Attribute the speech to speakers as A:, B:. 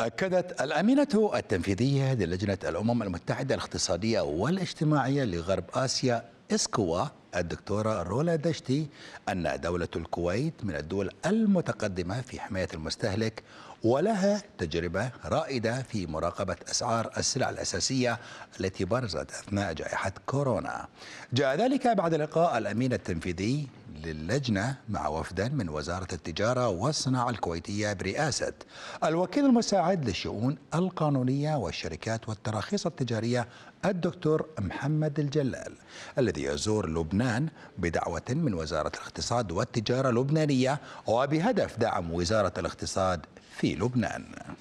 A: أكدت الأمينة التنفيذية للجنة الأمم المتحدة الاقتصادية والاجتماعية لغرب آسيا إسكوا الدكتورة رولا دشتي أن دولة الكويت من الدول المتقدمة في حماية المستهلك ولها تجربة رائدة في مراقبة أسعار السلع الأساسية التي برزت أثناء جائحة كورونا جاء ذلك بعد لقاء الأمين التنفيذي للجنة مع وفدا من وزارة التجارة والصناعة الكويتية برئاسة الوكيل المساعد للشؤون القانونية والشركات والتراخيص التجارية الدكتور محمد الجلال الذي يزور لبنان بدعوة من وزارة الاقتصاد والتجارة اللبنانية وبهدف دعم وزارة الاقتصاد في لبنان